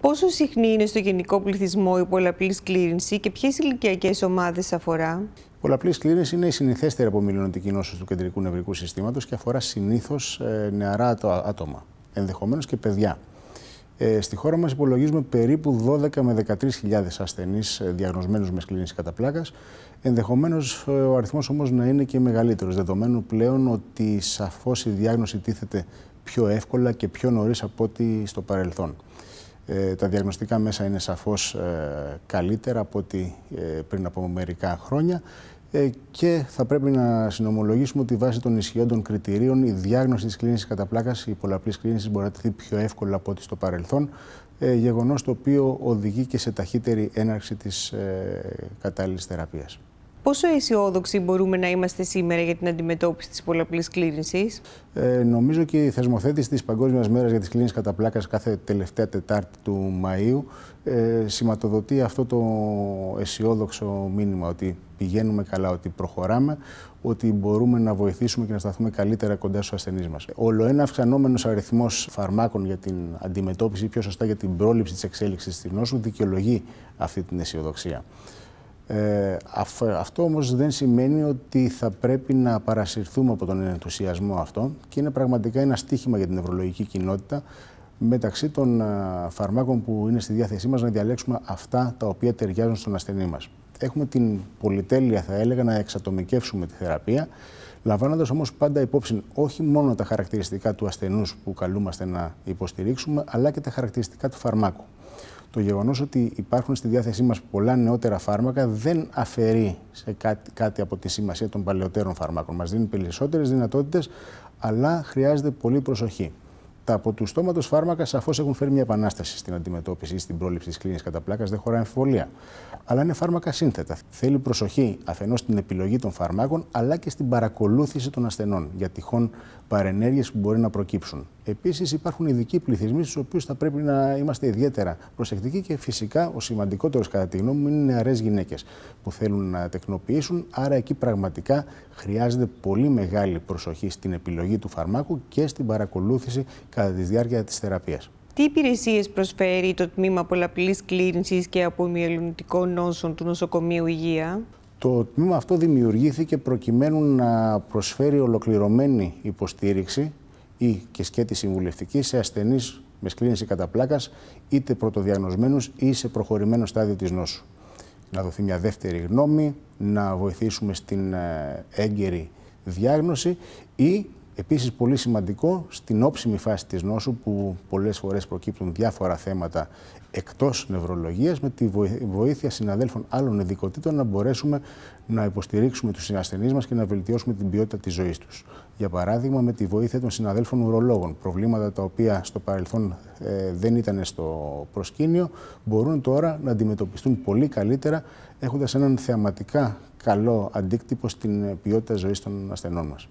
Πόσο συχνή είναι στο γενικό πληθυσμό η πολλαπλής σκλήρινση και ποιες ηλικιακές ομάδες αφορά. Πολλαπλής σκλήρινση είναι η συνηθέστερη απομιλωτική νόσο του κεντρικού νευρικού συστήματος και αφορά συνήθως ε, νεαρά άτομα, ενδεχομένως και παιδιά. Ε, στη χώρα μας υπολογίζουμε περίπου 12 με 13.000 ασθενείς ε, διαγνωσμένους με σκλήρινση κατά πλάκας. Ενδεχομένως ο αριθμός όμως να είναι και μεγαλύτερος, δεδομένου πλέον ότι σαφώς η διάγνωση τίθεται πιο εύκολα και πιο νωρίς από ό,τι στο παρελθόν. Ε, τα διαγνωστικά μέσα είναι σαφώς ε, καλύτερα από ό,τι ε, πριν από μερικά χρόνια ε, και θα πρέπει να συνομολογήσουμε ότι βάσει των των κριτηρίων η διάγνωση της κλίνησης κατά πλάκας, η πολλαπλής κλίνηση μπορεί να τεθεί πιο εύκολα από ό,τι στο παρελθόν, γεγονός το οποίο οδηγεί και σε ταχύτερη έναρξη της κατάλληλης θεραπείας. Πόσο αισιόδοξοι μπορούμε να είμαστε σήμερα για την αντιμετώπιση της πολλαπλής κλήρυνσης, ε, Νομίζω και η θεσμοθέτηση της Παγκόσμιας Μέρας για τις Κλίνε Κατά κάθε τελευταία Τετάρτη του Μαου ε, σηματοδοτεί αυτό το αισιόδοξο μήνυμα ότι πηγαίνουμε καλά, ότι προχωράμε, ότι μπορούμε να βοηθήσουμε και να σταθούμε καλύτερα κοντά στους ασθενείς μας. Όλο ένα αυξανόμενο αριθμός φαρμάκων για την αντιμετώπιση ή πιο σωστά για την πρόληψη της εξέλιξης της νόσου δικαιολογεί αυτή την αισιοδοξία. Ε, αυτό όμως δεν σημαίνει ότι θα πρέπει να παρασυρθούμε από τον ενθουσιασμό αυτό και είναι πραγματικά ένα στίχημα για την νευρολογική κοινότητα μεταξύ των ε, φαρμάκων που είναι στη διάθεσή μας να διαλέξουμε αυτά τα οποία ταιριάζουν στον ασθενή μας. Έχουμε την πολυτέλεια, θα έλεγα, να εξατομικεύσουμε τη θεραπεία, λαμβάνοντας όμως πάντα υπόψη όχι μόνο τα χαρακτηριστικά του ασθενούς που καλούμαστε να υποστηρίξουμε, αλλά και τα χαρακτηριστικά του φαρμάκου το γεγονός ότι υπάρχουν στη διάθεσή μας πολλά νεότερα φάρμακα δεν αφαιρεί σε κάτι, από τη σημασία των παλαιότερων φαρμάκων. Μας δίνει περισσότερες δυνατότητες, αλλά χρειάζεται πολύ προσοχή. Τα από του στόματος φάρμακα σαφώς έχουν φέρει μια επανάσταση στην αντιμετώπιση ή στην πρόληψη της κλίνη κατά πλάκας, δεν χωράει εμφιβολία. Αλλά είναι φάρμακα σύνθετα. Θέλει προσοχή αφενός στην επιλογή των φαρμάκων, αλλά και στην παρακολούθηση των ασθενών για τυχόν παρενέργειες που μπορεί να προκύψουν. Επίσης, υπάρχουν ειδικοί πληθυσμοί στους οποίους θα πρέπει να είμαστε ιδιαίτερα προσεκτικοί και φυσικά ο σημαντικότερος, κατά τη γνώμη μου, είναι νεαρές γυναίκες που θέλουν να τεκνοποιήσουν. Άρα, εκεί πραγματικά χρειάζεται πολύ μεγάλη προσοχή στην επιλογή του φαρμάκου και στην παρακολούθηση κατά τη διάρκεια της θεραπείας. Τι υπηρεσίες προσφέρει το τμήμα πολλαπλής κλήρυνσης και απομυελονητικών νόσων του Νοσοκομείου Υγεία. Το τμήμα αυτό δημιουργήθηκε προκειμένου να προσφέρει ολοκληρωμένη υποστήριξη ή και σκέτη συμβουλευτική σε ασθενείς με σκλήνηση κατά πλάκα, είτε πρωτοδιαγνωσμένους ή σε προχωρημένο στάδιο της νόσου. Να δοθεί μια δεύτερη γνώμη, να βοηθήσουμε στην ε, έγκαιρη διάγνωση ή Επίσης πολύ σημαντικό στην όψιμη φάση της νόσου που πολλές φορές προκύπτουν διάφορα θέματα εκτός νευρολογίας με τη βοήθεια συναδέλφων άλλων ειδικοτήτων να μπορέσουμε να υποστηρίξουμε τους ασθενείς μας και να βελτιώσουμε την ποιότητα της ζωής τους. Για παράδειγμα με τη βοήθεια των συναδέλφων ουρολόγων, προβλήματα τα οποία στο παρελθόν ε, δεν ήταν στο προσκήνιο μπορούν τώρα να αντιμετωπιστούν πολύ καλύτερα έχοντας έναν θεαματικά καλό αντίκτυπο στην ποιότητα ζωής των ασθενών μας.